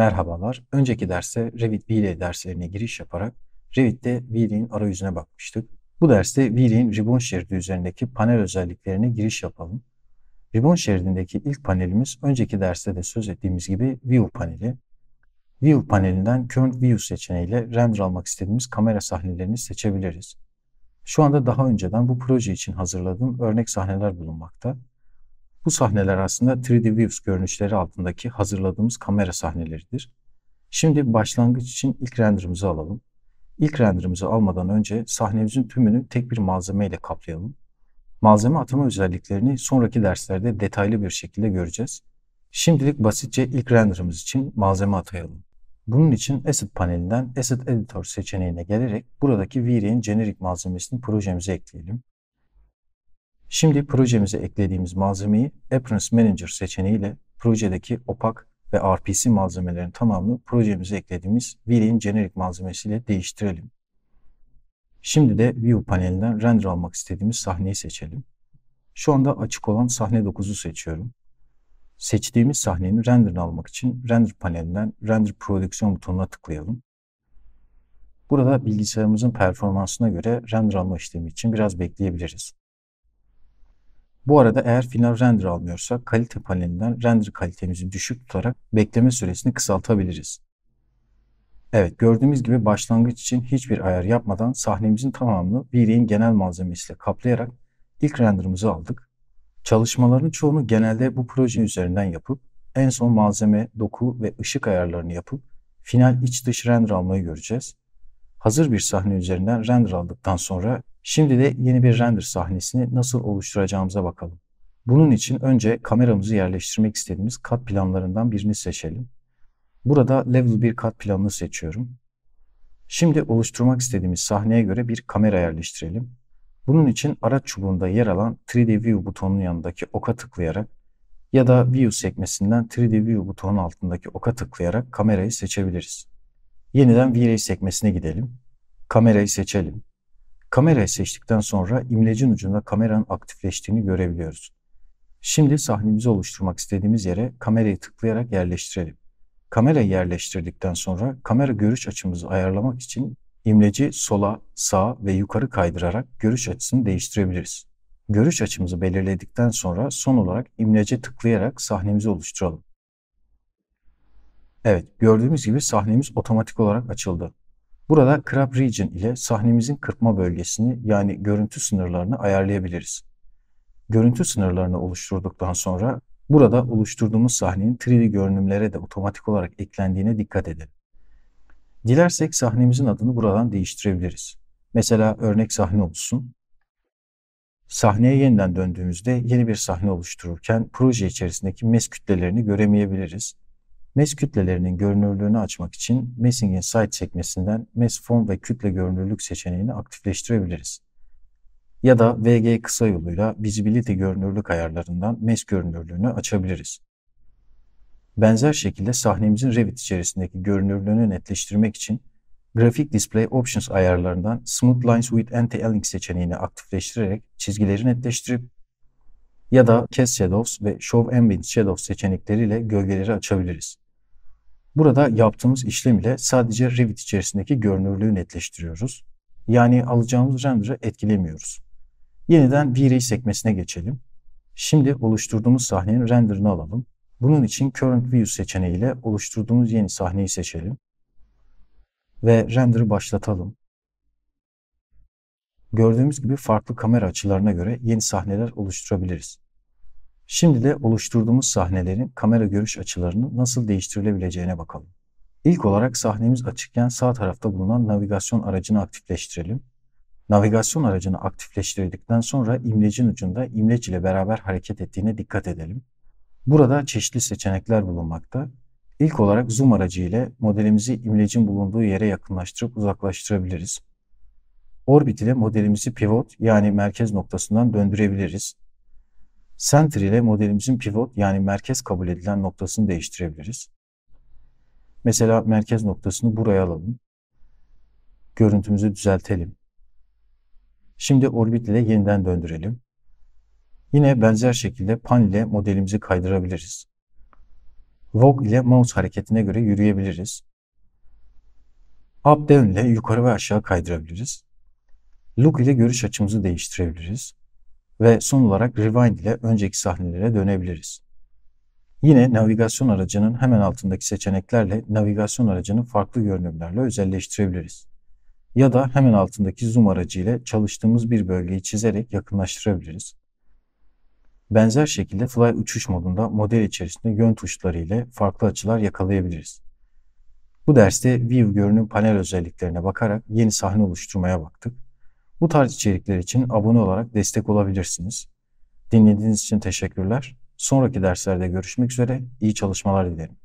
Merhabalar. Önceki derste Revit VLAN derslerine giriş yaparak Revit'te VLAN arayüzüne bakmıştık. Bu derste VLAN ribbon şeridi üzerindeki panel özelliklerine giriş yapalım. Ribbon şeridindeki ilk panelimiz önceki derste de söz ettiğimiz gibi View paneli. View panelinden Current View seçeneğiyle render almak istediğimiz kamera sahnelerini seçebiliriz. Şu anda daha önceden bu proje için hazırladığım örnek sahneler bulunmakta. Bu sahneler aslında 3D Views görünüşleri altındaki hazırladığımız kamera sahneleridir. Şimdi başlangıç için ilk renderımızı alalım. İlk renderımızı almadan önce sahnemizin tümünü tek bir malzeme ile kaplayalım. Malzeme atama özelliklerini sonraki derslerde detaylı bir şekilde göreceğiz. Şimdilik basitçe ilk renderımız için malzeme atayalım. Bunun için Asset panelinden Asset Editor seçeneğine gelerek buradaki V-Ray'in generic malzemesini projemize ekleyelim. Şimdi projemize eklediğimiz malzemeyi Appearance Manager seçeneğiyle projedeki opak ve RPC malzemelerin tamamını projemize eklediğimiz v View'in generic malzemesiyle değiştirelim. Şimdi de View panelinden render almak istediğimiz sahneyi seçelim. Şu anda açık olan sahne 9'u seçiyorum. Seçtiğimiz sahnenin renderini almak için Render panelinden Render Prodüksiyon butonuna tıklayalım. Burada bilgisayarımızın performansına göre render alma işlemi için biraz bekleyebiliriz. Bu arada eğer final render almıyorsa kalite panelinden render kalitemizi düşük tutarak bekleme süresini kısaltabiliriz. Evet gördüğümüz gibi başlangıç için hiçbir ayar yapmadan sahnemizin tamamını V-Ray'in genel malzemesiyle kaplayarak ilk renderımızı aldık. Çalışmaların çoğunu genelde bu proje üzerinden yapıp en son malzeme, doku ve ışık ayarlarını yapıp final iç dış render almayı göreceğiz hazır bir sahne üzerinden render aldıktan sonra şimdi de yeni bir render sahnesini nasıl oluşturacağımıza bakalım. Bunun için önce kameramızı yerleştirmek istediğimiz kat planlarından birini seçelim. Burada level 1 kat planını seçiyorum. Şimdi oluşturmak istediğimiz sahneye göre bir kamera yerleştirelim. Bunun için araç çubuğunda yer alan 3D View butonunun yanındaki oka tıklayarak ya da View sekmesinden 3D View butonun altındaki oka tıklayarak kamerayı seçebiliriz. Yeniden V-Ray sekmesine gidelim. Kamerayı seçelim. Kamerayı seçtikten sonra imlecin ucunda kameranın aktifleştiğini görebiliyoruz. Şimdi sahnemizi oluşturmak istediğimiz yere kamerayı tıklayarak yerleştirelim. Kamerayı yerleştirdikten sonra kamera görüş açımızı ayarlamak için imleci sola, sağ ve yukarı kaydırarak görüş açısını değiştirebiliriz. Görüş açımızı belirledikten sonra son olarak imlece tıklayarak sahnemizi oluşturalım. Evet, gördüğümüz gibi sahnemiz otomatik olarak açıldı. Burada Crop Region ile sahnemizin kırpma bölgesini yani görüntü sınırlarını ayarlayabiliriz. Görüntü sınırlarını oluşturduktan sonra burada oluşturduğumuz sahnenin 3D görünümlere de otomatik olarak eklendiğine dikkat edelim. Dilersek sahnemizin adını buradan değiştirebiliriz. Mesela örnek sahne olsun. Sahneye yeniden döndüğümüzde yeni bir sahne oluştururken proje içerisindeki mes kütlelerini göremeyebiliriz. MES kütlelerinin görünürlüğünü açmak için Messing'in Site sekmesinden MES form ve kütle görünürlük seçeneğini aktifleştirebiliriz. Ya da VG kısa yoluyla Visibility görünürlük ayarlarından MES görünürlüğünü açabiliriz. Benzer şekilde sahnemizin Revit içerisindeki görünürlüğünü netleştirmek için Grafik Display Options ayarlarından Smooth Lines with Anti-Aliasing seçeneğini aktifleştirerek çizgileri netleştirip ya da Cast Shadows ve Show Ambient Shadows seçenekleriyle gölgeleri açabiliriz. Burada yaptığımız işlem ile sadece Revit içerisindeki görünürlüğü netleştiriyoruz. Yani alacağımız render'ı etkilemiyoruz. Yeniden V-Ray sekmesine geçelim. Şimdi oluşturduğumuz sahnenin render'ını alalım. Bunun için Current View seçeneği ile oluşturduğumuz yeni sahneyi seçelim. Ve render'ı başlatalım. Gördüğümüz gibi farklı kamera açılarına göre yeni sahneler oluşturabiliriz. Şimdi de oluşturduğumuz sahnelerin kamera görüş açılarını nasıl değiştirilebileceğine bakalım. İlk olarak sahnemiz açıkken sağ tarafta bulunan navigasyon aracını aktifleştirelim. Navigasyon aracını aktifleştirdikten sonra imlecin ucunda imlec ile beraber hareket ettiğine dikkat edelim. Burada çeşitli seçenekler bulunmakta. İlk olarak zoom aracı ile modelimizi imlecin bulunduğu yere yakınlaştırıp uzaklaştırabiliriz. Orbit ile modelimizi pivot yani merkez noktasından döndürebiliriz. Center ile modelimizin pivot yani merkez kabul edilen noktasını değiştirebiliriz. Mesela merkez noktasını buraya alalım. Görüntümüzü düzeltelim. Şimdi orbit ile yeniden döndürelim. Yine benzer şekilde pan ile modelimizi kaydırabiliriz. Vogue ile mouse hareketine göre yürüyebiliriz. Up down ile yukarı ve aşağı kaydırabiliriz look ile görüş açımızı değiştirebiliriz ve son olarak rewind ile önceki sahnelere dönebiliriz. Yine navigasyon aracının hemen altındaki seçeneklerle navigasyon aracını farklı görünümlerle özelleştirebiliriz. Ya da hemen altındaki zoom aracı ile çalıştığımız bir bölgeyi çizerek yakınlaştırabiliriz. Benzer şekilde Fly uçuş modunda model içerisinde yön tuşları ile farklı açılar yakalayabiliriz. Bu derste View görünüm panel özelliklerine bakarak yeni sahne oluşturmaya baktık. Bu tarz içerikler için abone olarak destek olabilirsiniz. Dinlediğiniz için teşekkürler. Sonraki derslerde görüşmek üzere. İyi çalışmalar dilerim.